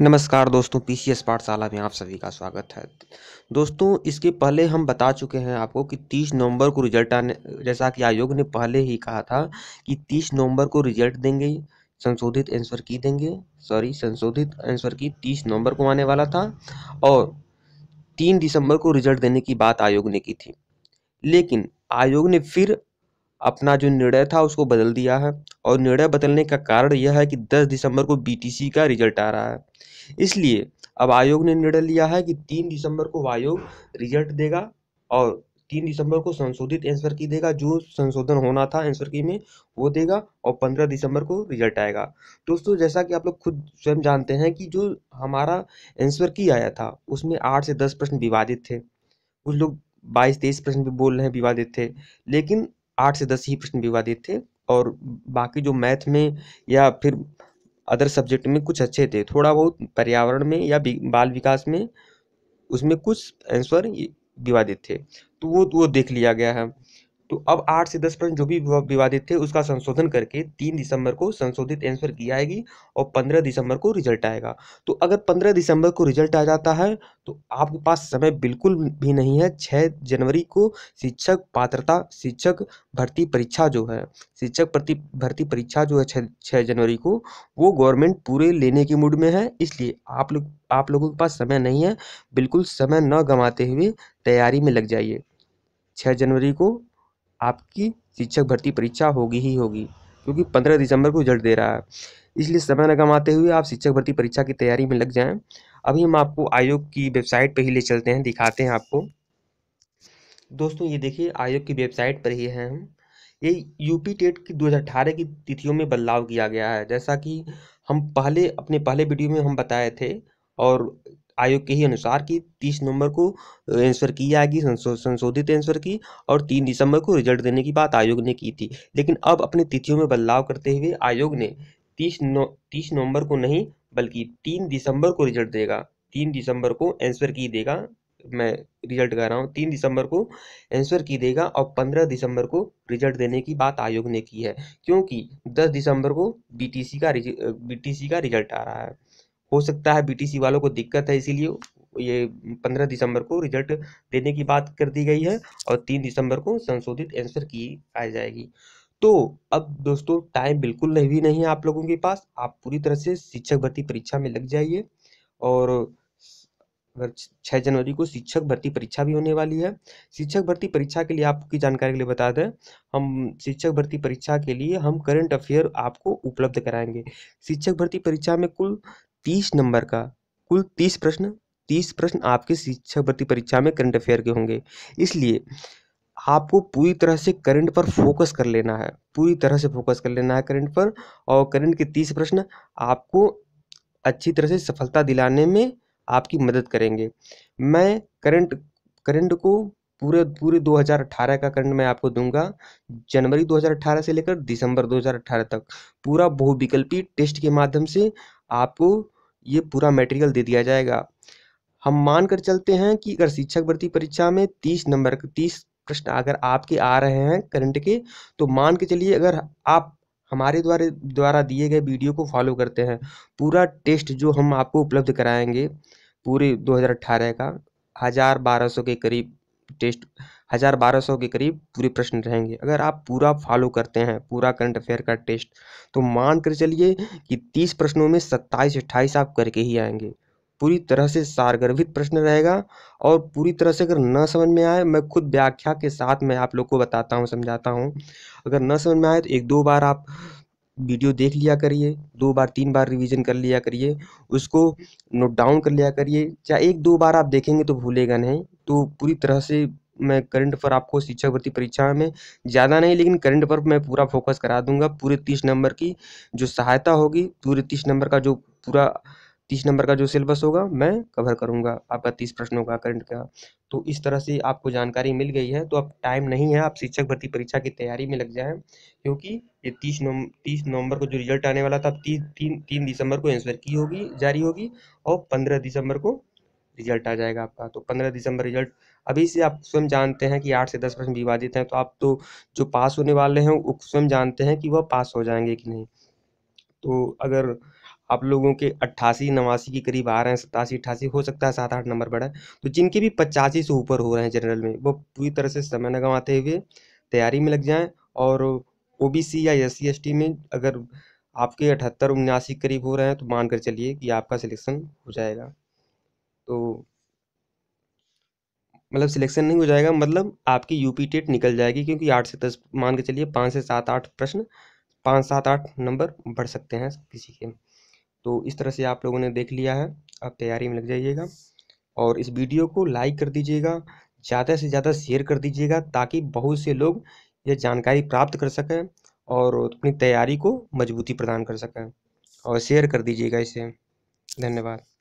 नमस्कार दोस्तों P C S पाठशाला में आप सभी का स्वागत है दोस्तों इसके पहले हम बता चुके हैं आपको कि 30 नवंबर को रिजल्ट आने जैसा कि आयोग ने पहले ही कहा था कि 30 नवंबर को रिजल्ट देंगे संशोधित आंसर की देंगे सॉरी संशोधित आंसर की 30 नवंबर को आने वाला था और 3 दिसंबर को रिजल्ट देने की बात आयोग ने की थी लेकिन आयोग ने फिर अपना जो निर्णय था उसको बदल दिया है और निर्णय बदलने का कारण यह है कि 10 दिसंबर को बीटीसी का रिजल्ट आ रहा है इसलिए अब आयोग ने निर्णय लिया है कि 3 दिसंबर को आयोग रिजल्ट देगा और तीन दिसंबर को संशोधित आंसर की देगा जो संशोधन होना था आंसर की में वो देगा और पंद्रह दिसंबर को रिजल्ट आएगा दोस्तों जैसा कि आप लोग खुद स्वयं जानते हैं कि जो हमारा आंसर की आया था उसमें आठ से दस प्रश्न विवादित थे कुछ लोग बाईस तेईस प्रश्न भी बोल रहे हैं विवादित थे लेकिन आठ से दस ही प्रश्न विवादित थे और बाकी जो मैथ में या फिर अदर सब्जेक्ट में कुछ अच्छे थे थोड़ा बहुत पर्यावरण में या बाल विकास में उसमें कुछ आंसर विवादित थे तो वो वो देख लिया गया है तो अब आठ से दस प्रश्न जो भी विवादित थे उसका संशोधन करके तीन दिसंबर को संशोधित आंसर की आएगी और पंद्रह दिसंबर को रिजल्ट आएगा तो अगर पंद्रह दिसंबर को रिजल्ट आ जाता है तो आपके पास समय बिल्कुल भी नहीं है छः जनवरी को शिक्षक पात्रता शिक्षक भर्ती परीक्षा जो है शिक्षक प्रति भर्ती परीक्षा जो है छः जनवरी को वो गवर्नमेंट पूरे लेने के मूड में है इसलिए आप लोग आप लोगों के पास समय नहीं है बिल्कुल समय न गंवाते हुए तैयारी में लग जाइए छः जनवरी को आपकी शिक्षक भर्ती परीक्षा होगी ही होगी क्योंकि पंद्रह दिसंबर को रिजल्ट दे रहा है इसलिए समय न गंवाते हुए आप शिक्षक भर्ती परीक्षा की तैयारी में लग जाएं अभी हम आपको आयोग की वेबसाइट पर ही ले चलते हैं दिखाते हैं आपको दोस्तों ये देखिए आयोग की वेबसाइट पर ही हैं हम ये यूपी टेट की 2018 की तिथियों में बदलाव किया गया है जैसा कि हम पहले अपने पहले वीडियो में हम बताए थे और आयोग के ही अनुसार कि 30 नवंबर को आंसर की जाएगी संशोधित आंसर की और 3 दिसंबर को रिजल्ट देने की बात आयोग ने की थी लेकिन अब अपनी तिथियों में बदलाव करते हुए आयोग ने 30 तीस नवंबर को नहीं बल्कि 3 दिसंबर को रिजल्ट देगा 3 दिसंबर को आंसर की देगा मैं रिजल्ट कह रहा हूँ तीन दिसंबर को आंसर की देगा और पंद्रह दिसंबर को रिजल्ट देने की बात आयोग ने की है क्योंकि दस दिसंबर को बीटीसी का बीटीसी का रिजल्ट आ रहा है हो सकता है बीटीसी वालों को दिक्कत है इसीलिए ये पंद्रह दिसंबर को रिजल्ट देने की बात कर दी गई है और तीन दिसंबर को संशोधित आंसर की आ जाएगी तो अब दोस्तों टाइम बिल्कुल नहीं भी नहीं है आप लोगों के पास आप पूरी तरह से शिक्षक भर्ती परीक्षा में लग जाइए और छः जनवरी को शिक्षक भर्ती परीक्षा भी होने वाली है शिक्षक भर्ती परीक्षा के लिए आपकी जानकारी के लिए बता दें हम शिक्षक भर्ती परीक्षा के लिए हम करंट अफेयर आपको उपलब्ध कराएंगे शिक्षक भर्ती परीक्षा में कुल तीस नंबर का कुल तीस प्रश्न तीस प्रश्न आपके शिक्षा भर्ती परीक्षा में करंट अफेयर के होंगे इसलिए आपको पूरी तरह से करंट पर फोकस कर लेना है पूरी तरह से फोकस कर लेना है करंट पर और करंट के तीस प्रश्न आपको अच्छी तरह से सफलता दिलाने में आपकी मदद करेंगे मैं करंट करंट को पूरे पूरे 2018 का करंट मैं आपको दूंगा जनवरी 2018 से लेकर दिसंबर 2018 तक पूरा बहुविकल्पी टेस्ट के माध्यम से आपको ये पूरा मटेरियल दे दिया जाएगा हम मान कर चलते हैं कि अगर शिक्षक भर्ती परीक्षा में तीस नंबर तीस प्रश्न अगर आपके आ रहे हैं करंट के तो मान के चलिए अगर आप हमारे द्वारा द्वारा दिए गए वीडियो को फॉलो करते हैं पूरा टेस्ट जो हम आपको उपलब्ध कराएंगे पूरे 2018 का हज़ार बारह सौ के करीब टेस्ट हज़ार बारह सौ के करीब पूरे प्रश्न रहेंगे अगर आप पूरा फॉलो करते हैं पूरा करंट अफेयर का टेस्ट तो मान कर चलिए कि तीस प्रश्नों में सत्ताईस अट्ठाईस आप करके ही आएंगे पूरी तरह से सारगर्भित प्रश्न रहेगा और पूरी तरह से अगर न समझ में आए मैं खुद व्याख्या के साथ मैं आप लोग को बताता हूँ समझाता हूँ अगर न समझ में आए तो एक दो बार आप वीडियो देख लिया करिए दो बार तीन बार रिवीजन कर लिया करिए उसको नोट डाउन कर लिया करिए चाहे एक दो बार आप देखेंगे तो भूलेगा नहीं तो पूरी तरह से मैं करंट पर आपको शिक्षक भर्ती परीक्षा में ज़्यादा नहीं लेकिन करंट पर मैं पूरा फोकस करा दूंगा पूरे तीस नंबर की जो सहायता होगी पूरे तीस नंबर का जो पूरा तीस नंबर का जो सिलेबस होगा मैं कवर करूंगा आपका तीस प्रश्नों का करंट का तो इस तरह से आपको जानकारी मिल गई है तो अब टाइम नहीं है आप शिक्षक भर्ती परीक्षा की तैयारी में लग जाएं क्योंकि ये तीस तीस नवंबर को जो रिजल्ट आने वाला था तीन तीन तीन दिसंबर को आंसर की होगी जारी होगी और पंद्रह दिसंबर को रिजल्ट आ जाएगा आपका तो पंद्रह दिसंबर रिजल्ट अभी से आप स्वयं जानते हैं कि आठ से दस परसेंट विवादित हैं तो आप तो जो पास होने वाले हैं वो स्वयं जानते हैं कि वह पास हो जाएंगे कि नहीं तो अगर आप लोगों के अट्ठासी नवासी के करीब आ रहे हैं सतासी अट्ठासी हो सकता है सात आठ नंबर बढ़ा तो जिनके भी पचासी से ऊपर हो रहे हैं जनरल में वो पूरी तरह से समय न गंवाते हुए तैयारी में लग जाएं और ओ या एस सी में अगर आपके अठहत्तर उन्यासी करीब हो रहे हैं तो मानकर चलिए कि आपका सिलेक्शन हो जाएगा तो मतलब सिलेक्शन नहीं हो जाएगा मतलब आपकी यूपी टेट निकल जाएगी क्योंकि आठ से दस मान के चलिए पाँच से सात आठ प्रश्न पाँच सात आठ नंबर बढ़ सकते हैं किसी के तो इस तरह से आप लोगों ने देख लिया है आप तैयारी में लग जाइएगा और इस वीडियो को लाइक कर दीजिएगा ज़्यादा से ज़्यादा शेयर कर दीजिएगा ताकि बहुत से लोग ये जानकारी प्राप्त कर सकें और अपनी तैयारी को मजबूती प्रदान कर सकें और शेयर कर दीजिएगा इसे धन्यवाद